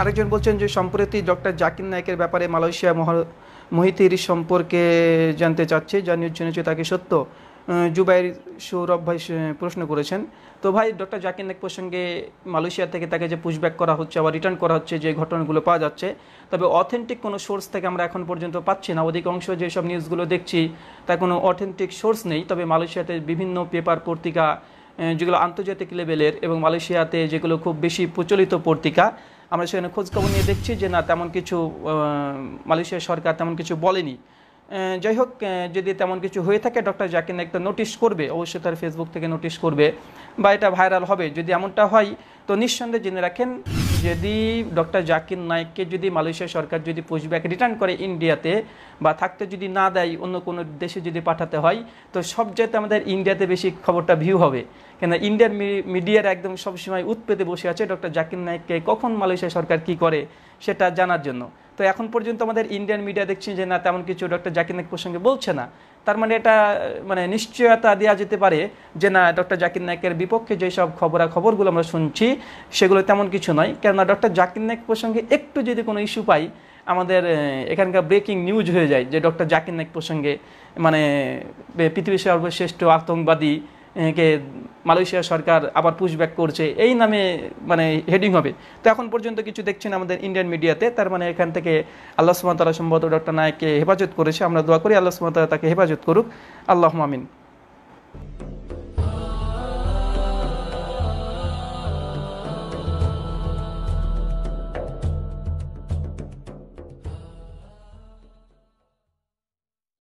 আরেকজন বলছেন যে সম্প্রতি ডক্টর জাকির নায়কের ব্যাপারে মালয়েশিয়া মহিতির সম্পর্কে জানতে চাচ্ছে যা নিউজ জেনেছে তাকে সত্য জুবাইর সৌরভ ভাই প্রশ্ন করেছেন তো ভাই ডক্টর জাকির নায়ক প্রসঙ্গে মালয়েশিয়া থেকে তাকে যে পুশব্যাক করা হচ্ছে আবার রিটার্ন করা হচ্ছে যে ঘটনাগুলো পাওয়া যাচ্ছে তবে অথেন্টিক কোনো সোর্স থেকে আমরা এখন পর্যন্ত পাচ্ছি না অধিকাংশ যেসব নিউজগুলো দেখছি তা কোনো অথেন্টিক সোর্স নেই তবে মালয়েশিয়াতে বিভিন্ন পেপার পত্রিকা যেগুলো আন্তর্জাতিক লেভেলের এবং মালয়েশিয়াতে যেগুলো খুব বেশি প্রচলিত পত্রিকা আমরা সেখানে খোঁজখবর নিয়ে দেখছি যে না তেমন কিছু মালয়েশিয়া সরকার তেমন কিছু বলেনি যাই হোক যদি তেমন কিছু হয়ে থাকে ডক্টর জাকির একটা নোটিশ করবে অবশ্যই তার ফেসবুক থেকে নোটিশ করবে বা এটা ভাইরাল হবে যদি এমনটা হয় তো নিঃসন্দেহে জেনে রাখেন যদি ডক্টর জাকির নায়েককে যদি মালয়েশিয়া সরকার যদি পুষব্যাক রিটার্ন করে ইন্ডিয়াতে বা থাকতে যদি না দেয় অন্য কোনো দেশে যদি পাঠাতে হয় তো সবচাইতে আমাদের ইন্ডিয়াতে বেশি খবরটা ভিউ হবে কেন ইন্ডিয়ার মিডিয়ার একদম সবসময় উৎপেতে বসে আছে ডক্টর জাকির নায়ককে কখন মালয়েশিয়া সরকার কি করে সেটা জানার জন্য তো এখন পর্যন্ত আমাদের ইন্ডিয়ান মিডিয়া দেখছি যে না তেমন কিছু ডক্টর জাকির নায়ক প্রসঙ্গে বলছে না তার মানে এটা মানে নিশ্চয়তা দেওয়া যেতে পারে যে না ডক্টর জাকির নায়কের বিপক্ষে যেসব খবরা খবরগুলো আমরা শুনছি সেগুলো তেমন কিছু নয় কেননা ডক্টর জাকির নায়ক প্রসঙ্গে একটু যদি কোনো ইস্যু পাই আমাদের এখানকার ব্রেকিং নিউজ হয়ে যায় যে ডক্টর জাকির নায়ক প্রসঙ্গে মানে পৃথিবীর সর্বশ্রেষ্ঠ আতঙ্কবাদী কে মালয়েশিয়া সরকার আবার পুশব্যাক করছে এই নামে মানে হেডিং হবে তো এখন পর্যন্ত কিছু দেখছেন আমাদের ইন্ডিয়ান মিডিয়াতে তার মানে এখান থেকে আল্লাহ সুমতলা সম্ভবত ডক্টর নায়ককে হেফাজত করেছে আমরা দোয়া করি আল্লাহ সুমতলা তাকে হেফাজত করুক আল্লাহ মামিন